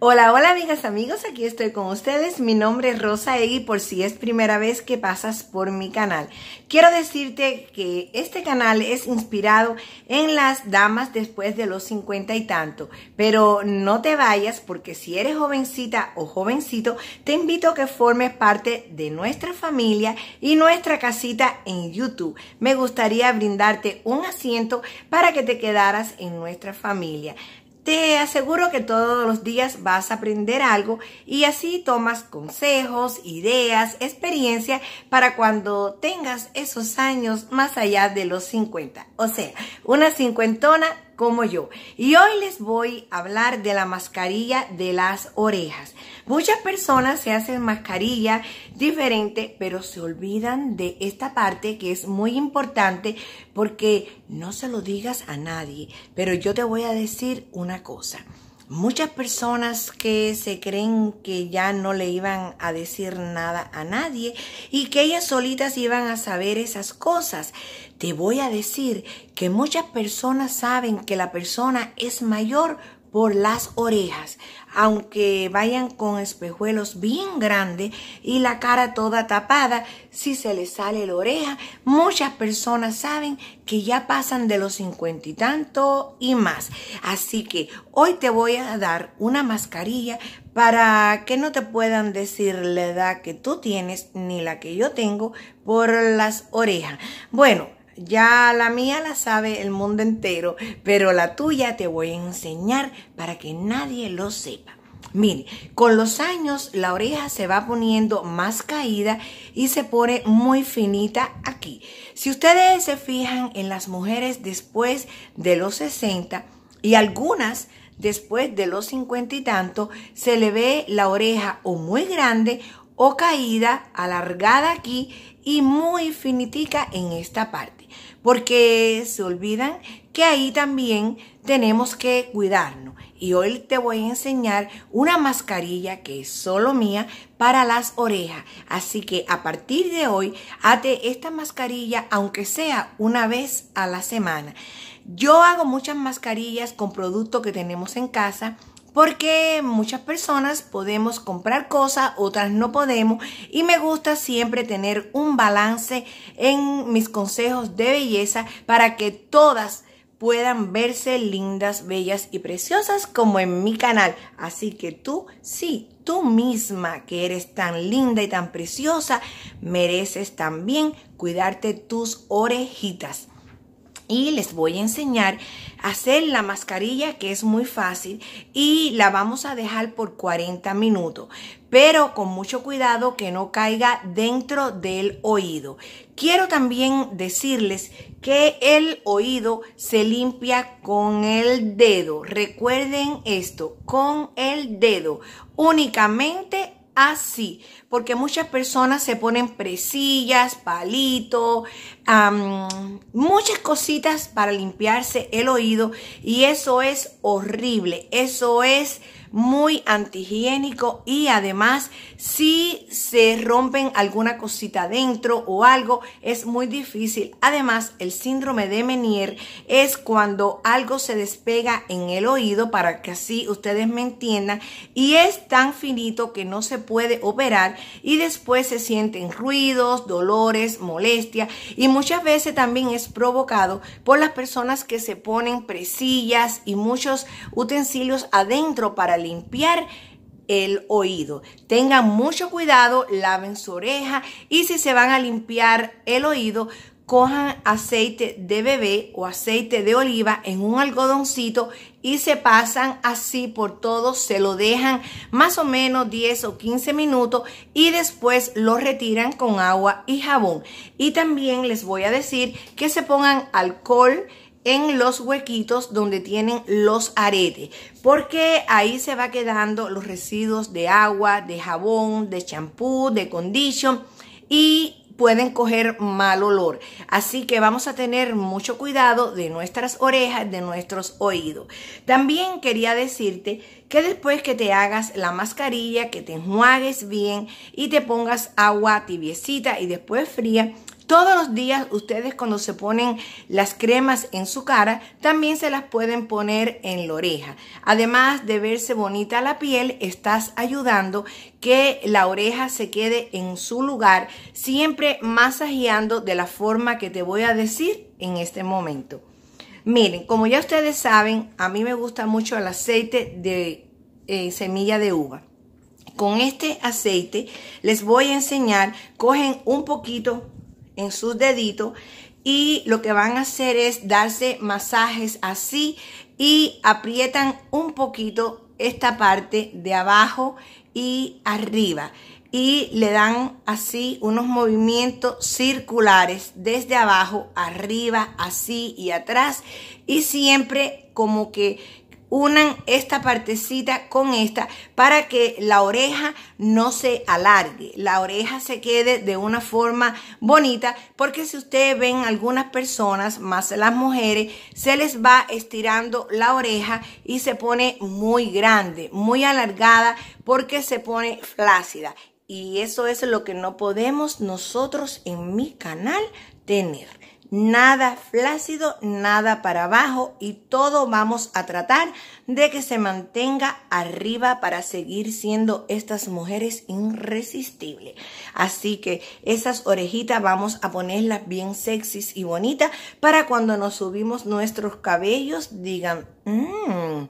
Hola, hola amigas, amigos, aquí estoy con ustedes. Mi nombre es Rosa Egui por si es primera vez que pasas por mi canal. Quiero decirte que este canal es inspirado en las damas después de los cincuenta y tanto, pero no te vayas porque si eres jovencita o jovencito, te invito a que formes parte de nuestra familia y nuestra casita en YouTube. Me gustaría brindarte un asiento para que te quedaras en nuestra familia. Te aseguro que todos los días vas a aprender algo y así tomas consejos, ideas, experiencia para cuando tengas esos años más allá de los 50. O sea, una cincuentona como yo. Y hoy les voy a hablar de la mascarilla de las orejas. Muchas personas se hacen mascarilla diferente, pero se olvidan de esta parte que es muy importante porque no se lo digas a nadie. Pero yo te voy a decir una cosa. Muchas personas que se creen que ya no le iban a decir nada a nadie y que ellas solitas iban a saber esas cosas. Te voy a decir que muchas personas saben que la persona es mayor por las orejas, aunque vayan con espejuelos bien grandes y la cara toda tapada, si se les sale la oreja, muchas personas saben que ya pasan de los cincuenta y tanto y más. Así que hoy te voy a dar una mascarilla para que no te puedan decir la edad que tú tienes ni la que yo tengo por las orejas. Bueno, ya la mía la sabe el mundo entero, pero la tuya te voy a enseñar para que nadie lo sepa. Mire, con los años la oreja se va poniendo más caída y se pone muy finita aquí. Si ustedes se fijan en las mujeres después de los 60 y algunas después de los 50 y tanto, se le ve la oreja o muy grande o caída, alargada aquí y muy finitica en esta parte porque se olvidan que ahí también tenemos que cuidarnos. Y hoy te voy a enseñar una mascarilla que es solo mía para las orejas. Así que a partir de hoy, hate esta mascarilla, aunque sea una vez a la semana. Yo hago muchas mascarillas con productos que tenemos en casa porque muchas personas podemos comprar cosas, otras no podemos y me gusta siempre tener un balance en mis consejos de belleza para que todas puedan verse lindas, bellas y preciosas como en mi canal. Así que tú, sí, tú misma que eres tan linda y tan preciosa, mereces también cuidarte tus orejitas y les voy a enseñar a hacer la mascarilla que es muy fácil y la vamos a dejar por 40 minutos pero con mucho cuidado que no caiga dentro del oído. Quiero también decirles que el oído se limpia con el dedo. Recuerden esto, con el dedo, únicamente así, porque muchas personas se ponen presillas, palito, muchas cositas para limpiarse el oído y eso es horrible, eso es muy antihigiénico y además si se rompen alguna cosita adentro o algo es muy difícil. Además, el síndrome de Menier es cuando algo se despega en el oído para que así ustedes me entiendan y es tan finito que no se puede operar y después se sienten ruidos, dolores, molestia y muchas veces también es provocado por las personas que se ponen presillas y muchos utensilios adentro para limpiar el oído. Tengan mucho cuidado, laven su oreja y si se van a limpiar el oído, cojan aceite de bebé o aceite de oliva en un algodoncito y se pasan así por todo, se lo dejan más o menos 10 o 15 minutos y después lo retiran con agua y jabón. Y también les voy a decir que se pongan alcohol en los huequitos donde tienen los aretes, porque ahí se va quedando los residuos de agua, de jabón, de champú, de condition y pueden coger mal olor. Así que vamos a tener mucho cuidado de nuestras orejas, de nuestros oídos. También quería decirte que después que te hagas la mascarilla, que te enjuagues bien y te pongas agua tibiecita y después fría, todos los días ustedes cuando se ponen las cremas en su cara, también se las pueden poner en la oreja. Además de verse bonita la piel, estás ayudando que la oreja se quede en su lugar, siempre masajeando de la forma que te voy a decir en este momento. Miren, como ya ustedes saben, a mí me gusta mucho el aceite de eh, semilla de uva. Con este aceite les voy a enseñar, cogen un poquito en sus deditos y lo que van a hacer es darse masajes así y aprietan un poquito esta parte de abajo y arriba y le dan así unos movimientos circulares desde abajo, arriba, así y atrás y siempre como que unan esta partecita con esta para que la oreja no se alargue, la oreja se quede de una forma bonita, porque si ustedes ven algunas personas, más las mujeres, se les va estirando la oreja y se pone muy grande, muy alargada, porque se pone flácida. Y eso es lo que no podemos nosotros en mi canal tener nada flácido, nada para abajo y todo vamos a tratar de que se mantenga arriba para seguir siendo estas mujeres irresistibles. Así que esas orejitas vamos a ponerlas bien sexys y bonitas para cuando nos subimos nuestros cabellos digan, mmm,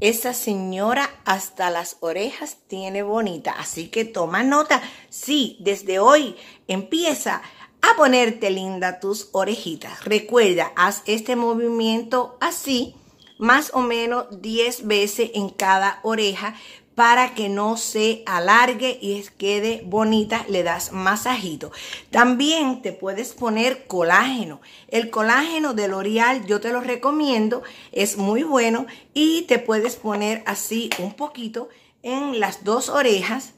esa señora hasta las orejas tiene bonita. Así que toma nota. Sí, desde hoy empieza a ponerte linda tus orejitas. Recuerda, haz este movimiento así, más o menos 10 veces en cada oreja para que no se alargue y quede bonita, le das masajito. También te puedes poner colágeno. El colágeno de L'Oreal yo te lo recomiendo, es muy bueno y te puedes poner así un poquito en las dos orejas,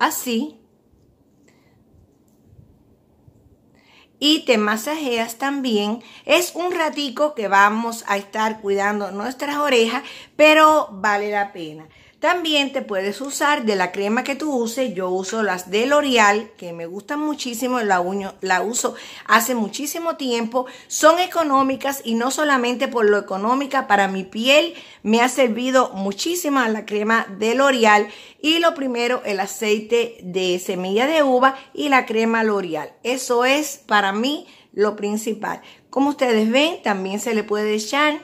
así, y te masajeas también. Es un ratico que vamos a estar cuidando nuestras orejas, pero vale la pena. También te puedes usar de la crema que tú uses. Yo uso las de L'Oreal, que me gustan muchísimo, la, uso hace muchísimo tiempo. Son económicas y no solamente por lo económica, para mi piel me ha servido muchísimo la crema de L'Oreal. Y lo primero, el aceite de semilla de uva y la crema L'Oreal. Eso es para mí lo principal. Como ustedes ven, también se le puede echar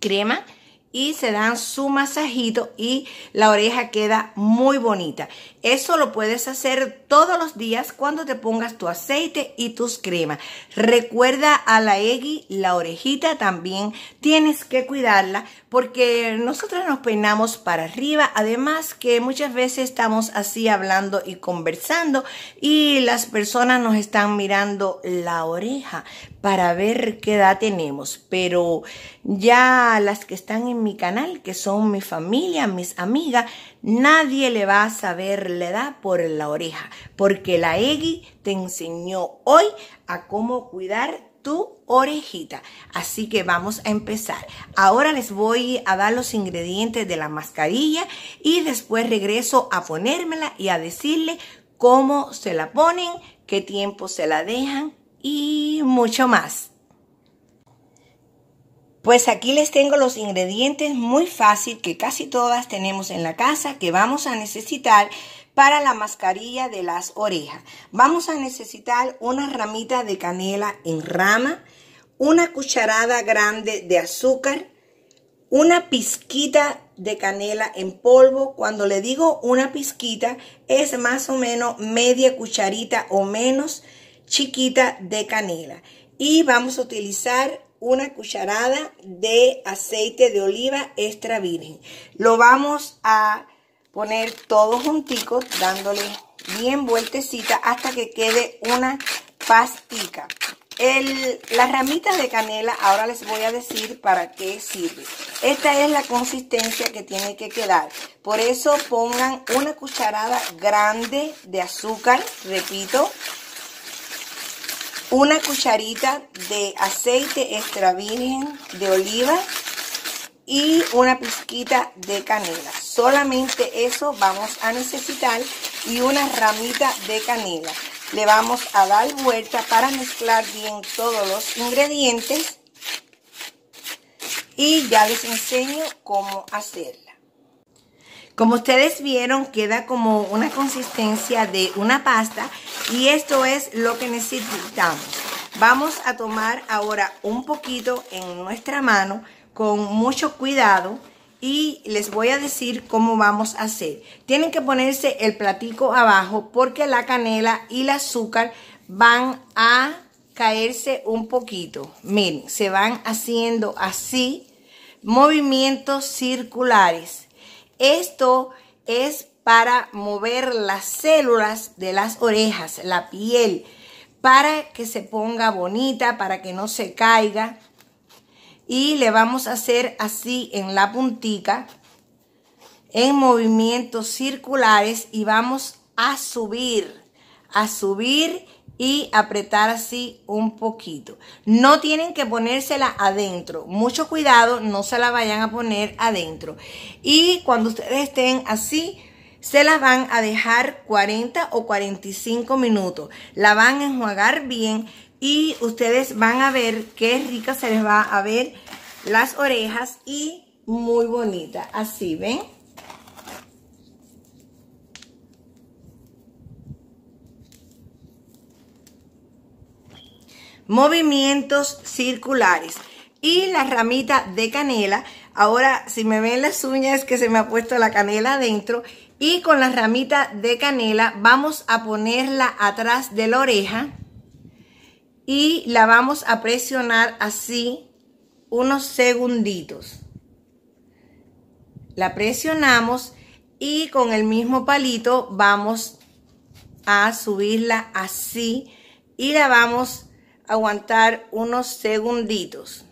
crema y se dan su masajito y la oreja queda muy bonita. Eso lo puedes hacer todos los días cuando te pongas tu aceite y tus cremas. Recuerda a la Eggy, la orejita también tienes que cuidarla porque nosotros nos peinamos para arriba. Además que muchas veces estamos así hablando y conversando y las personas nos están mirando la oreja para ver qué edad tenemos. Pero ya las que están en mi canal, que son mi familia, mis amigas, nadie le va a saber la edad por la oreja, porque la EGI te enseñó hoy a cómo cuidar tu orejita. Así que vamos a empezar. Ahora les voy a dar los ingredientes de la mascarilla y después regreso a ponérmela y a decirle cómo se la ponen, qué tiempo se la dejan y mucho más. Pues aquí les tengo los ingredientes muy fácil que casi todas tenemos en la casa que vamos a necesitar para la mascarilla de las orejas. Vamos a necesitar una ramita de canela en rama, una cucharada grande de azúcar, una pizquita de canela en polvo. Cuando le digo una pizquita, es más o menos media cucharita o menos chiquita de canela. Y vamos a utilizar una cucharada de aceite de oliva extra virgen. Lo vamos a poner todo juntico, dándole bien vueltecita hasta que quede una pastica. las ramitas de canela, ahora les voy a decir para qué sirve. Esta es la consistencia que tiene que quedar. Por eso pongan una cucharada grande de azúcar, repito, una cucharita de aceite extra virgen de oliva y una pizquita de canela. Solamente eso vamos a necesitar y una ramita de canela. Le vamos a dar vuelta para mezclar bien todos los ingredientes y ya les enseño cómo hacerla. Como ustedes vieron, queda como una consistencia de una pasta y esto es lo que necesitamos. Vamos a tomar ahora un poquito en nuestra mano con mucho cuidado y les voy a decir cómo vamos a hacer. Tienen que ponerse el platico abajo porque la canela y el azúcar van a caerse un poquito. Miren, se van haciendo así movimientos circulares. Esto es para mover las células de las orejas, la piel, para que se ponga bonita, para que no se caiga. Y le vamos a hacer así en la puntica, en movimientos circulares y vamos a subir, a subir y apretar así un poquito. No tienen que ponérsela adentro. Mucho cuidado, no se la vayan a poner adentro. Y cuando ustedes estén así, se las van a dejar 40 o 45 minutos. La van a enjuagar bien y ustedes van a ver qué rica se les va a ver las orejas y muy bonita. Así, ¿ven? Movimientos circulares. Y la ramita de canela. Ahora, si me ven las uñas, es que se me ha puesto la canela adentro y con la ramita de canela vamos a ponerla atrás de la oreja y la vamos a presionar así unos segunditos. La presionamos y con el mismo palito vamos a subirla así y la vamos a aguantar unos segunditos.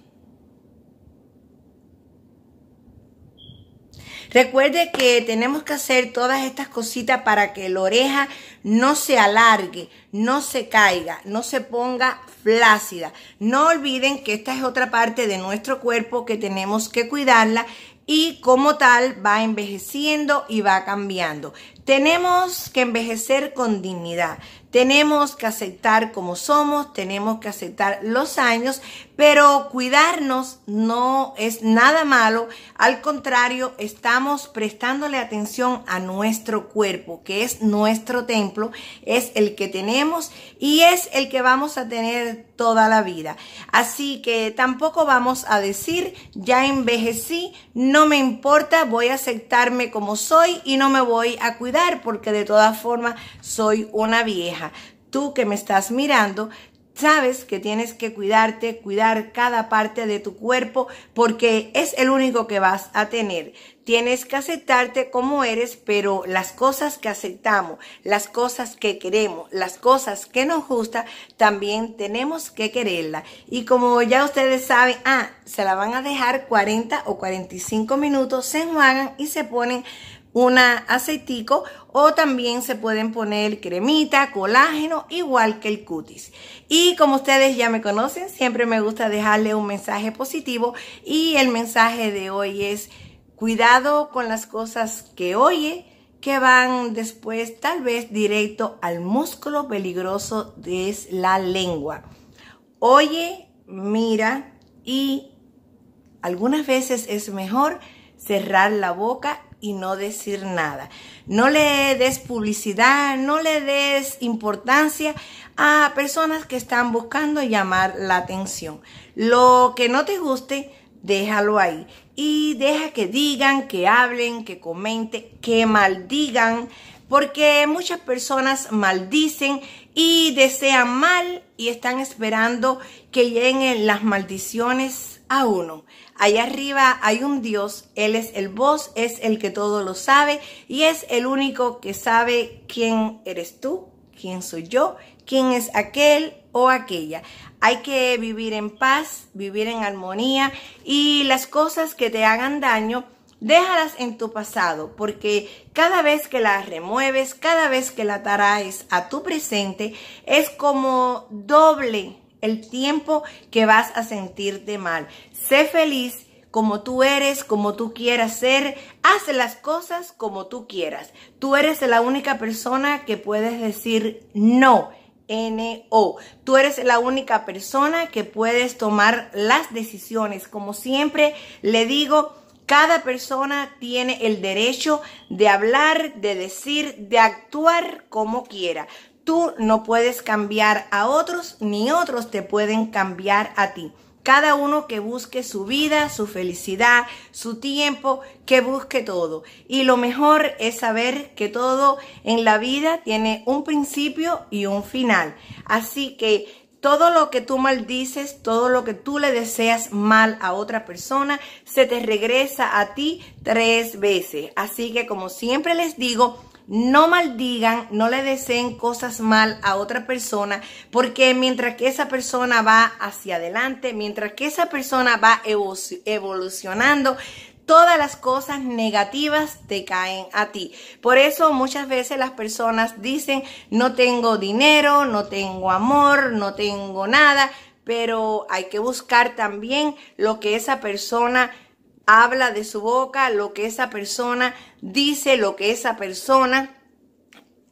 Recuerde que tenemos que hacer todas estas cositas para que la oreja no se alargue, no se caiga, no se ponga flácida. No olviden que esta es otra parte de nuestro cuerpo que tenemos que cuidarla y como tal va envejeciendo y va cambiando. Tenemos que envejecer con dignidad, tenemos que aceptar como somos, tenemos que aceptar los años, pero cuidarnos no es nada malo, al contrario, estamos prestándole atención a nuestro cuerpo, que es nuestro templo, es el que tenemos y es el que vamos a tener toda la vida. Así que tampoco vamos a decir, ya envejecí, no me importa, voy a aceptarme como soy y no me voy a cuidar porque de todas formas soy una vieja. Tú que me estás mirando, Sabes que tienes que cuidarte, cuidar cada parte de tu cuerpo porque es el único que vas a tener. Tienes que aceptarte como eres, pero las cosas que aceptamos, las cosas que queremos, las cosas que nos gustan, también tenemos que quererlas. Y como ya ustedes saben, ah, se la van a dejar 40 o 45 minutos, se enjuagan y se ponen una aceitico o también se pueden poner cremita, colágeno, igual que el cutis. Y como ustedes ya me conocen, siempre me gusta dejarle un mensaje positivo y el mensaje de hoy es cuidado con las cosas que oye que van después tal vez directo al músculo peligroso de la lengua. Oye, mira y algunas veces es mejor cerrar la boca y no decir nada. No le des publicidad, no le des importancia a personas que están buscando llamar la atención. Lo que no te guste, déjalo ahí. Y deja que digan, que hablen, que comenten, que maldigan, porque muchas personas maldicen y desean mal y están esperando que lleguen las maldiciones a uno. Allá arriba hay un Dios, Él es el vos, es el que todo lo sabe y es el único que sabe quién eres tú, quién soy yo, quién es aquel o aquella. Hay que vivir en paz, vivir en armonía y las cosas que te hagan daño déjalas en tu pasado, porque cada vez que las remueves, cada vez que la traes a tu presente, es como doble el tiempo que vas a sentirte mal. Sé feliz como tú eres, como tú quieras ser, haz las cosas como tú quieras. Tú eres la única persona que puedes decir no. NO. Tú eres la única persona que puedes tomar las decisiones. Como siempre le digo, cada persona tiene el derecho de hablar, de decir, de actuar como quiera. Tú no puedes cambiar a otros ni otros te pueden cambiar a ti. Cada uno que busque su vida, su felicidad, su tiempo, que busque todo. Y lo mejor es saber que todo en la vida tiene un principio y un final. Así que todo lo que tú maldices, todo lo que tú le deseas mal a otra persona, se te regresa a ti tres veces. Así que como siempre les digo, no maldigan, no le deseen cosas mal a otra persona, porque mientras que esa persona va hacia adelante, mientras que esa persona va evolucionando, todas las cosas negativas te caen a ti. Por eso muchas veces las personas dicen, no tengo dinero, no tengo amor, no tengo nada, pero hay que buscar también lo que esa persona habla de su boca, lo que esa persona dice, lo que esa persona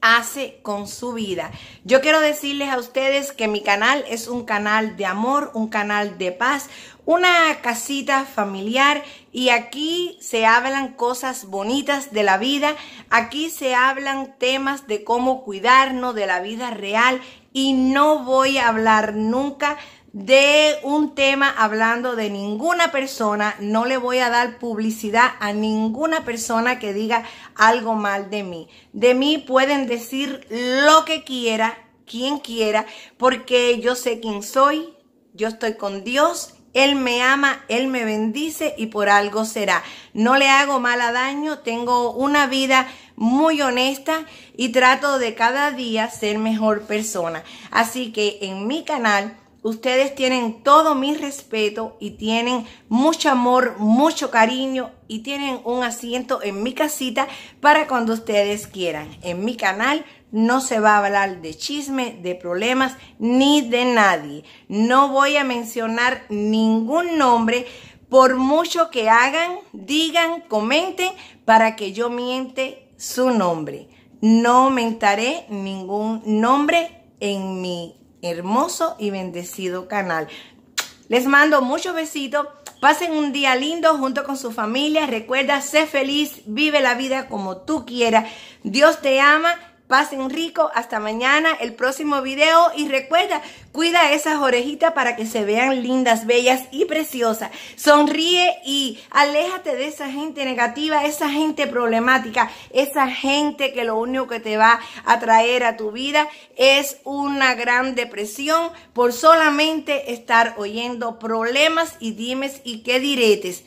hace con su vida. Yo quiero decirles a ustedes que mi canal es un canal de amor, un canal de paz, una casita familiar y aquí se hablan cosas bonitas de la vida, aquí se hablan temas de cómo cuidarnos de la vida real y no voy a hablar nunca de un tema hablando de ninguna persona, no le voy a dar publicidad a ninguna persona que diga algo mal de mí. De mí pueden decir lo que quiera, quien quiera, porque yo sé quién soy, yo estoy con Dios él me ama, Él me bendice y por algo será. No le hago mal a daño, tengo una vida muy honesta y trato de cada día ser mejor persona. Así que en mi canal ustedes tienen todo mi respeto y tienen mucho amor, mucho cariño y tienen un asiento en mi casita para cuando ustedes quieran. En mi canal no se va a hablar de chisme, de problemas, ni de nadie. No voy a mencionar ningún nombre, por mucho que hagan, digan, comenten, para que yo miente su nombre. No mentaré ningún nombre en mi hermoso y bendecido canal. Les mando muchos besitos. Pasen un día lindo junto con su familia. Recuerda, sé feliz, vive la vida como tú quieras. Dios te ama Pasen rico, hasta mañana, el próximo video. Y recuerda, cuida esas orejitas para que se vean lindas, bellas y preciosas. Sonríe y aléjate de esa gente negativa, esa gente problemática, esa gente que lo único que te va a traer a tu vida es una gran depresión por solamente estar oyendo problemas y dimes y qué diretes.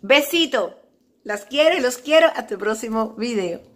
Besito. Las quiero y los quiero. Hasta el próximo video.